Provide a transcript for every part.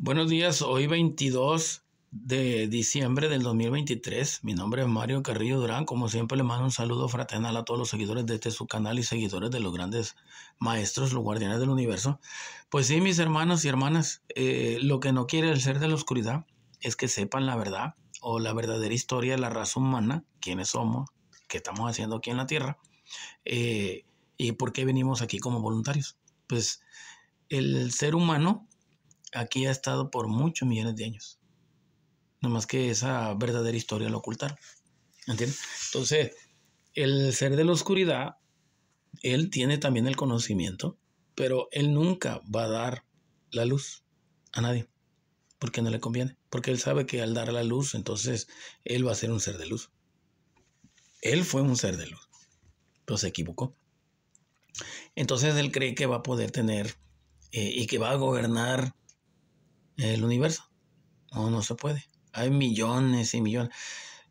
Buenos días, hoy 22 de diciembre del 2023. Mi nombre es Mario Carrillo Durán. Como siempre, le mando un saludo fraternal a todos los seguidores de este su canal y seguidores de los grandes maestros, los guardianes del universo. Pues sí, mis hermanos y hermanas, eh, lo que no quiere el ser de la oscuridad es que sepan la verdad o la verdadera historia de la raza humana, quiénes somos, qué estamos haciendo aquí en la Tierra eh, y por qué venimos aquí como voluntarios. Pues el ser humano aquí ha estado por muchos millones de años. más que esa verdadera historia lo ocultaron. ¿Entiendes? Entonces, el ser de la oscuridad, él tiene también el conocimiento, pero él nunca va a dar la luz a nadie, porque no le conviene, porque él sabe que al dar la luz, entonces él va a ser un ser de luz. Él fue un ser de luz, pero se equivocó. Entonces él cree que va a poder tener eh, y que va a gobernar el universo. No, no se puede. Hay millones y millones.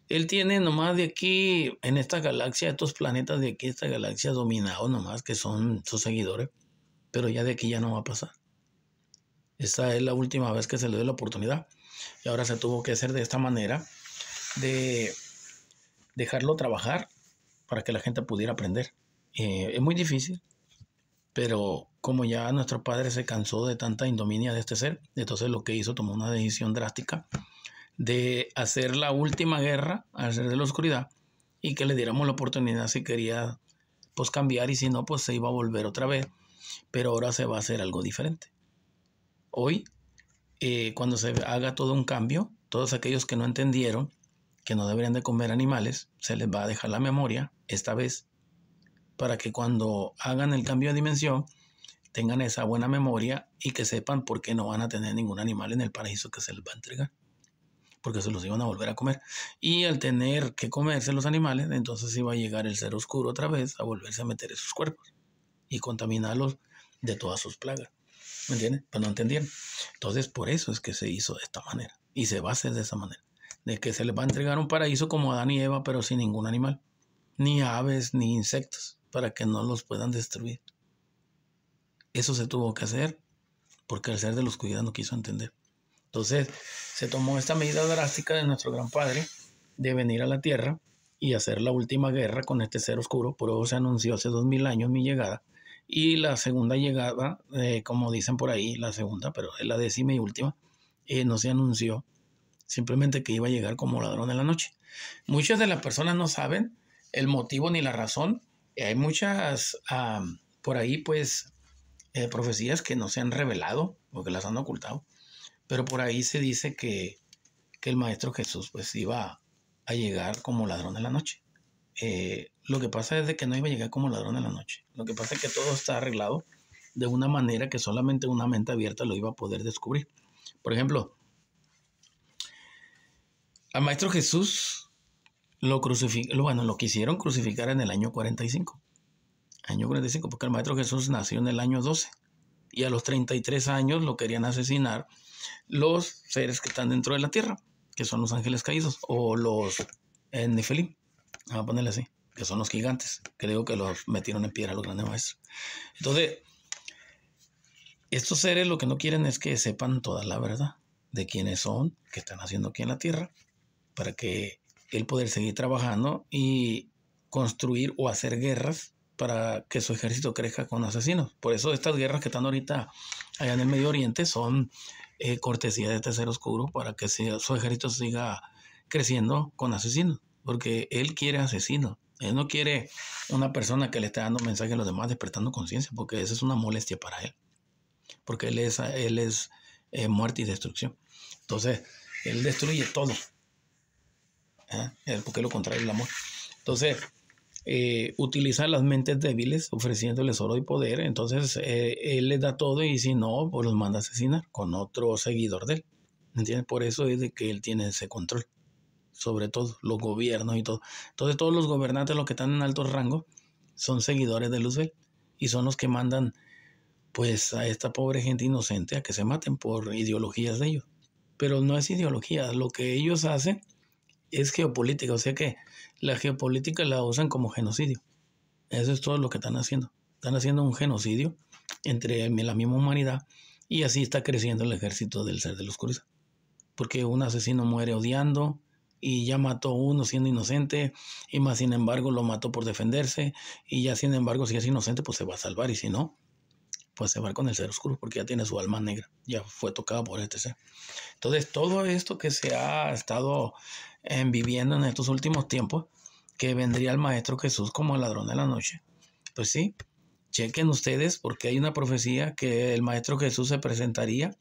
Él tiene nomás de aquí, en esta galaxia, estos planetas de aquí, esta galaxia dominados nomás, que son sus seguidores. Pero ya de aquí ya no va a pasar. Esta es la última vez que se le dio la oportunidad. Y ahora se tuvo que hacer de esta manera, de dejarlo trabajar para que la gente pudiera aprender. Eh, es muy difícil, pero como ya nuestro padre se cansó de tanta indominia de este ser, entonces lo que hizo tomó una decisión drástica de hacer la última guerra al ser de la oscuridad y que le diéramos la oportunidad si quería pues cambiar y si no pues se iba a volver otra vez, pero ahora se va a hacer algo diferente. Hoy, eh, cuando se haga todo un cambio, todos aquellos que no entendieron que no deberían de comer animales, se les va a dejar la memoria, esta vez para que cuando hagan el cambio de dimensión tengan esa buena memoria y que sepan por qué no van a tener ningún animal en el paraíso que se les va a entregar, porque se los iban a volver a comer. Y al tener que comerse los animales, entonces iba a llegar el ser oscuro otra vez a volverse a meter en sus cuerpos y contaminarlos de todas sus plagas. ¿Me entienden? Pues no entendieron. Entonces, por eso es que se hizo de esta manera y se va a hacer de esa manera. De que se les va a entregar un paraíso como Adán y Eva, pero sin ningún animal, ni aves, ni insectos para que no los puedan destruir. Eso se tuvo que hacer porque el ser de los cuidados no quiso entender. Entonces se tomó esta medida drástica de nuestro gran padre de venir a la tierra y hacer la última guerra con este ser oscuro. Por se anunció hace dos mil años mi llegada. Y la segunda llegada, eh, como dicen por ahí, la segunda, pero es la décima y última, eh, no se anunció. Simplemente que iba a llegar como ladrón en la noche. Muchas de las personas no saben el motivo ni la razón hay muchas ah, por ahí, pues, eh, profecías que no se han revelado o que las han ocultado, pero por ahí se dice que, el Maestro Jesús, pues, iba a llegar como ladrón en la noche. Eh, lo que pasa es de que no iba a llegar como ladrón en la noche. Lo que pasa es que todo está arreglado de una manera que solamente una mente abierta lo iba a poder descubrir. Por ejemplo, al Maestro Jesús lo bueno, lo quisieron crucificar en el año 45. Año 45, porque el Maestro Jesús nació en el año 12. Y a los 33 años lo querían asesinar los seres que están dentro de la tierra, que son los ángeles caídos o los eh, Vamos a ponerle así, que son los gigantes. Creo que los metieron en piedra los grandes maestros. Entonces, estos seres lo que no quieren es que sepan toda la verdad de quiénes son, qué están haciendo aquí en la tierra, para que el poder seguir trabajando y construir o hacer guerras para que su ejército crezca con asesinos. Por eso estas guerras que están ahorita allá en el Medio Oriente son eh, cortesía de Tercer Oscuro para que su ejército siga creciendo con asesinos, porque él quiere asesinos. Él no quiere una persona que le esté dando mensaje a los demás, despertando conciencia, porque esa es una molestia para él. Porque él es, él es eh, muerte y destrucción. Entonces, él destruye todo ¿eh? porque lo contrario el amor. Entonces, eh, utiliza las mentes débiles ofreciéndoles oro y poder. Entonces, eh, él les da todo y si no, pues los manda a asesinar con otro seguidor de él. ¿Entiendes? Por eso es de que él tiene ese control sobre todo los gobiernos y todo. Entonces todos los gobernantes, los que están en alto rango son seguidores de Luzbel y son los que mandan pues a esta pobre gente inocente a que se maten por ideologías de ellos. Pero no es ideología, lo que ellos hacen es geopolítica, o sea que la geopolítica la usan como genocidio. Eso es todo lo que están haciendo. Están haciendo un genocidio entre la misma humanidad y así está creciendo el ejército del ser de los oscuridad. Porque un asesino muere odiando y ya mató a uno siendo inocente y más sin embargo lo mató por defenderse y ya sin embargo si es inocente pues se va a salvar y si no, pues se va con el ser oscuro porque ya tiene su alma negra, ya fue tocada por este ser. Entonces, todo esto que se ha estado eh, viviendo en estos últimos tiempos, que vendría el Maestro Jesús como el ladrón de la noche, pues sí, chequen ustedes porque hay una profecía que el Maestro Jesús se presentaría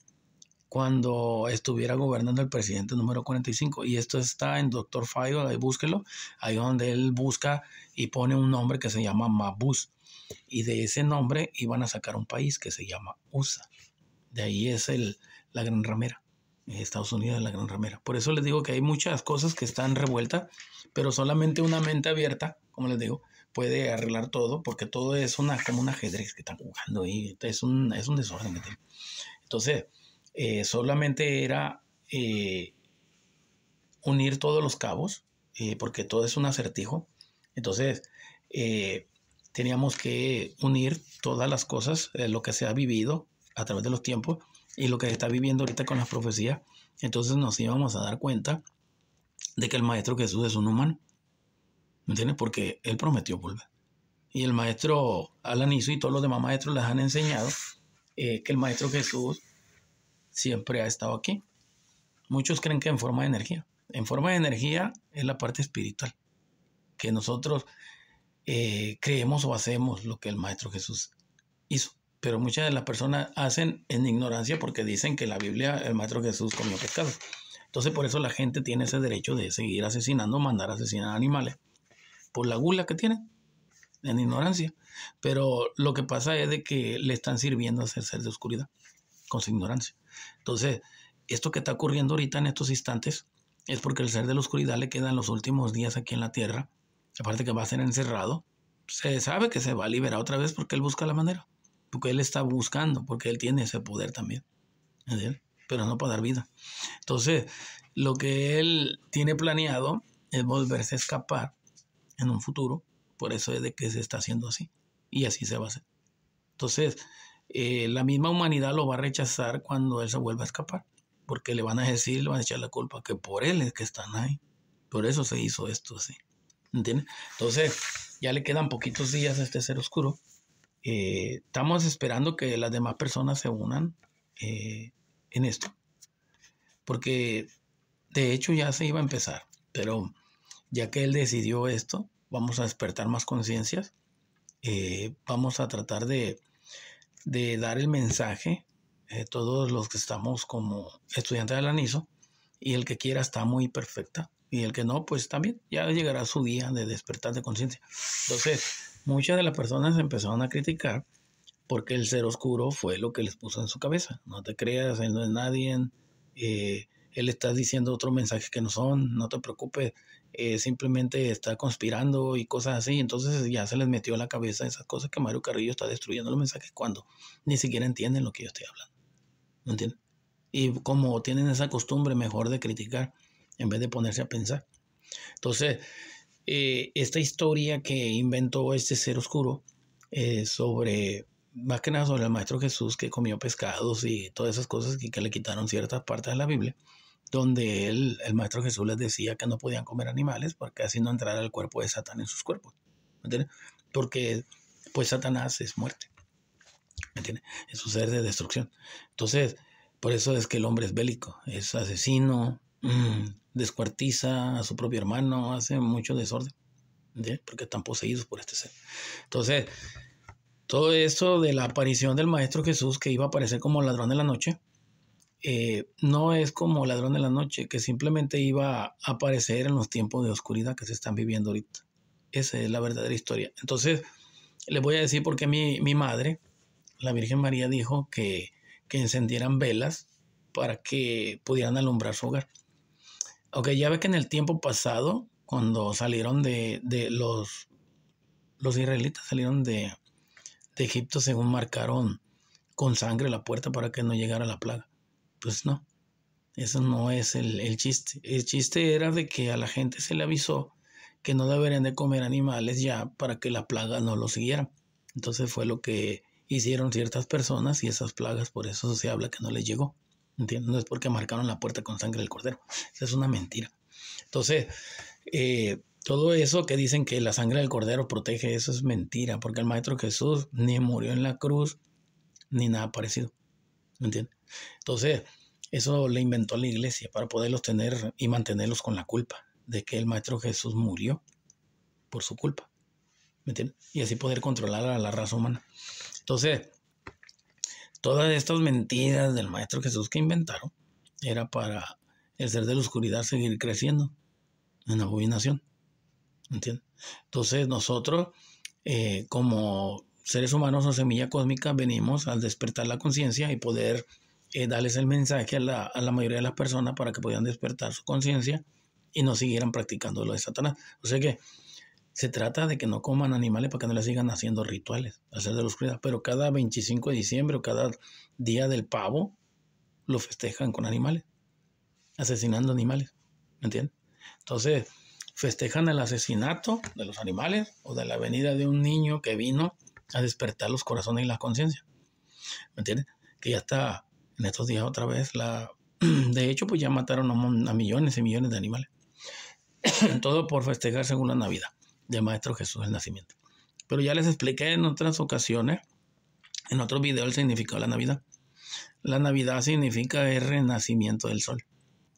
cuando estuviera gobernando el presidente número 45. Y esto está en Doctor Fayo, ahí búsquelo, ahí donde él busca y pone un nombre que se llama Mabus, y de ese nombre iban a sacar un país que se llama USA. De ahí es el, la gran ramera. Eh, Estados Unidos es la gran ramera. Por eso les digo que hay muchas cosas que están revueltas, pero solamente una mente abierta, como les digo, puede arreglar todo, porque todo es una, como un ajedrez que están jugando y es un, es un desorden Entonces, eh, solamente era eh, unir todos los cabos, porque todo es un acertijo. Entonces, teníamos que unir todas las cosas, eh, lo que se ha vivido a través de los tiempos y lo que se está viviendo ahorita con las profecías. Entonces nos íbamos a dar cuenta de que el Maestro Jesús es un humano. ¿Me entiendes? Porque Él prometió volver. Y el Maestro Iso y todos los demás maestros les han enseñado eh, que el Maestro Jesús siempre ha estado aquí. Muchos creen que en forma de energía. En forma de energía es la parte espiritual. Que nosotros eh, creemos o hacemos lo que el Maestro Jesús hizo. Pero muchas de las personas hacen en ignorancia porque dicen que la Biblia, el Maestro Jesús comió pescado. Entonces por eso la gente tiene ese derecho de seguir asesinando, mandar a asesinar animales. Por la gula que tienen, en ignorancia. Pero lo que pasa es de que le están sirviendo a ser ser de oscuridad, con su ignorancia. Entonces, esto que está ocurriendo ahorita en estos instantes es porque el ser de la oscuridad le queda en los últimos días aquí en la tierra aparte que va a ser encerrado, se sabe que se va a liberar otra vez porque él busca la manera, porque él está buscando, porque él tiene ese poder también, pero no para dar vida. Entonces, lo que él tiene planeado es volverse a escapar en un futuro, por eso es de que se está haciendo así, y así se va a hacer. Entonces, eh, la misma humanidad lo va a rechazar cuando él se vuelva a escapar, porque le van a decir, le van a echar la culpa que por él es que están ahí, por eso se hizo esto así. Entonces, ya le quedan poquitos días a este ser oscuro. Eh, estamos esperando que las demás personas se unan eh, en esto. Porque de hecho ya se iba a empezar, pero ya que él decidió esto, vamos a despertar más conciencias. Eh, vamos a tratar de, dar el mensaje eh, todos los que estamos como estudiantes de la NISO y el que quiera está muy perfecta y el que no, pues también ya llegará su día de despertar de conciencia. Entonces, muchas de las personas empezaron a criticar porque el ser oscuro fue lo que les puso en su cabeza. No te creas, él no es nadie, eh, él está diciendo otros mensajes que no son, no te preocupes, eh, simplemente está conspirando y cosas así. Entonces ya se les metió en la cabeza esas cosas que Mario Carrillo está destruyendo los mensajes cuando ni siquiera entienden lo que yo estoy hablando. ¿No entienden? Y como tienen esa costumbre mejor de criticar, en vez de ponerse a pensar. Entonces, eh, esta historia que inventó este ser oscuro eh, sobre, más que nada sobre el Maestro Jesús que comió pescados y todas esas cosas que, que le quitaron ciertas partes de la Biblia, donde el Maestro Jesús les decía que no podían comer animales porque así no entrara el cuerpo de Satán en sus cuerpos. Porque pues Satanás es muerte. ¿Me Es un ser de destrucción. Entonces, por eso es que el hombre es bélico, es asesino, mm, descuartiza a su propio hermano, hace mucho desorden, porque están poseídos por este ser. Entonces, todo eso de la aparición del Maestro Jesús, que iba a aparecer como ladrón de la noche, eh, no es como ladrón de la noche, que simplemente iba a aparecer en los tiempos de oscuridad que se están viviendo ahorita. Esa es la verdadera historia. Entonces, les voy a decir por qué mi, madre, la Virgen María, dijo que encendieran velas para que pudieran alumbrar su hogar. Ok, ya ve que en el tiempo pasado, cuando salieron de, de los, los israelitas salieron de, Egipto, según marcaron con sangre la puerta para que no llegara la plaga. Pues no, eso no es el, el, chiste. El chiste era de que a la gente se le avisó que no deberían de comer animales ya para que la plaga no lo siguiera. Entonces fue lo que hicieron ciertas personas y esas plagas, por eso se habla que no les llegó. No es porque marcaron la puerta con sangre del cordero. Esa es una mentira. Entonces, eh, todo eso que dicen que la sangre del cordero protege, eso es mentira, porque el Maestro Jesús ni murió en la cruz, ni nada parecido. ¿Me entiendes? Entonces, eso le inventó la iglesia para poderlos tener y mantenerlos con la culpa de que el Maestro Jesús murió por su culpa. ¿Me entiendes? Y así poder controlar a la raza humana. Entonces, Todas estas mentiras del Maestro Jesús que inventaron era para el ser de la oscuridad seguir creciendo en la abominación. ¿Entiendes? Entonces nosotros, eh, como seres humanos o semilla cósmica, venimos al despertar la conciencia y poder eh, darles el mensaje a la, mayoría de las personas para que puedan despertar su conciencia y no siguieran practicando lo de Satanás. O sea que se trata de que no coman animales para que no les sigan haciendo rituales, hacer de los cuidados, Pero cada 25 de diciembre o cada día del pavo lo festejan con animales, asesinando animales. ¿Me entiendes? Entonces, festejan el asesinato de los animales o de la venida de un niño que vino a despertar los corazones y las conciencias. ¿Me entiendes? Que ya está en estos días otra vez la... De hecho, pues ya mataron a, millones y millones de animales. Todo por festejar según la Navidad. De Maestro Jesús el Nacimiento. Pero ya les expliqué en otras ocasiones, en otro video, el significado de la Navidad. La Navidad significa el renacimiento del sol,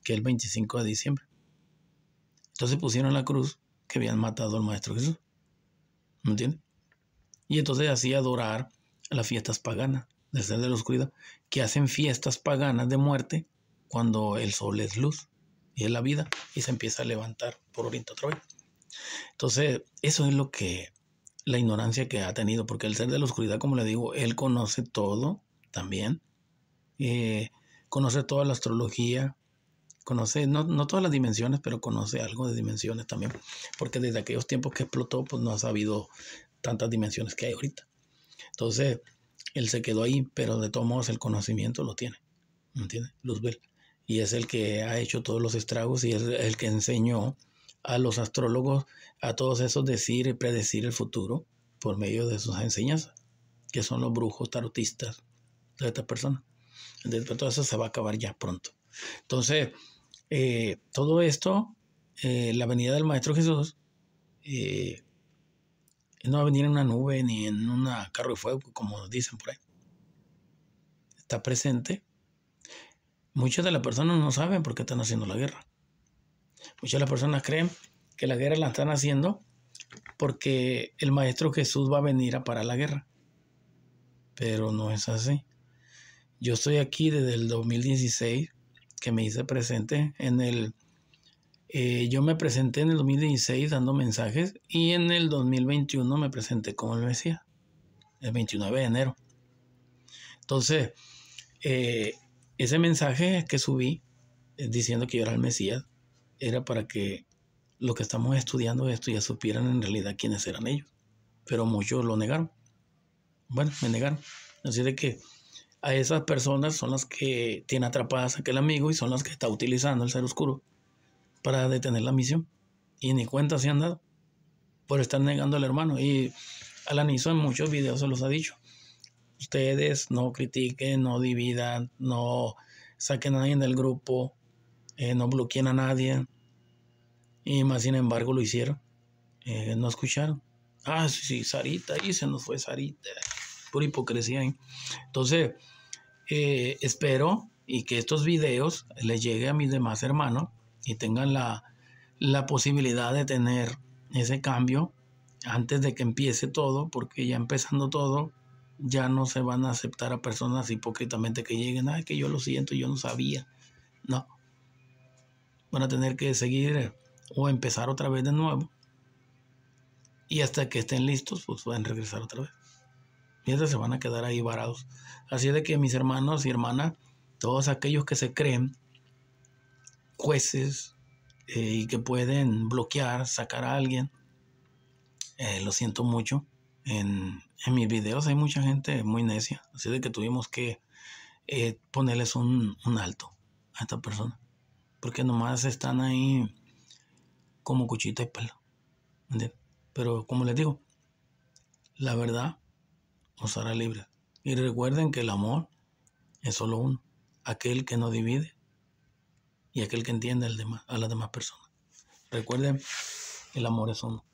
que es el 25 de diciembre. Entonces pusieron la cruz que habían matado al Maestro Jesús. ¿Me entiendes? Y entonces así adorar las fiestas paganas, Desde ser de la oscuridad, que hacen fiestas paganas de muerte cuando el sol es luz y es la vida y se empieza a levantar por oriente otra entonces, eso es lo que la ignorancia que ha tenido, porque el ser de la oscuridad, como le digo, él conoce todo también, eh, conoce toda la astrología, conoce, no, todas las dimensiones, pero conoce algo de dimensiones también, porque desde aquellos tiempos que explotó, pues no ha sabido tantas dimensiones que hay ahorita. Entonces, él se quedó ahí, pero de todos modos el conocimiento lo tiene, ¿me entiendes? Luzbel. Y es el que ha hecho todos los estragos y es el que enseñó a los astrólogos, a todos esos decir y predecir el futuro por medio de sus enseñanzas, que son los brujos tarotistas de persona, personas. Pues, todo eso se va a acabar ya pronto. Entonces, eh, todo esto, eh, la venida del Maestro Jesús, eh, no va a venir en una nube ni en un carro de fuego, como dicen por ahí. Está presente. Muchas de las personas no saben por qué están haciendo la guerra. Muchas las personas creen que la guerra la están haciendo porque el Maestro Jesús va a venir a parar la guerra. Pero no es así. Yo estoy aquí desde el 2016, que me hice presente en el... Eh, yo me presenté en el 2016 dando mensajes y en el 2021 me presenté como el Mesías, el 29 de enero. Entonces, eh, ese mensaje que subí eh, diciendo que yo era el Mesías, era para que lo que estamos estudiando esto ya supieran en realidad quiénes eran ellos. Pero muchos lo negaron. Bueno, me negaron. Así de que a esas personas son las que tienen atrapadas aquel amigo y son las que está utilizando el ser oscuro para detener la misión. Y ni cuenta se han dado por estar negando al hermano. Y Alan hizo en muchos videos se los ha dicho. Ustedes no critiquen, no dividan, no saquen a nadie del grupo, eh, no bloqueen a nadie. Y más sin embargo lo hicieron. Eh, no escucharon. Ah, sí, sí, Sarita, ahí se nos fue Sarita. Por hipocresía ¿eh? Entonces, espero y que estos videos les llegue a mis demás hermanos y tengan la, la posibilidad de tener ese cambio antes de que empiece todo, porque ya empezando todo, ya no se van a aceptar a personas hipócritamente que lleguen, ay, que yo lo siento, yo no sabía. No, van a tener que seguir eh, o empezar otra vez de nuevo. Y hasta que estén listos, pues pueden regresar otra vez. Mientras se van a quedar ahí varados. Así de que mis hermanos y hermanas, todos aquellos que se creen jueces eh, y que pueden bloquear, sacar a alguien, eh, lo siento mucho. En, mis videos hay mucha gente muy necia. Así de que tuvimos que ponerles un, un alto a esta persona. Porque nomás están ahí como cuchita y palo. Pero como les digo, la verdad os hará libre. Y recuerden que el amor es solo uno, aquel que no divide y aquel que entiende a las demás personas. Recuerden, el amor es uno.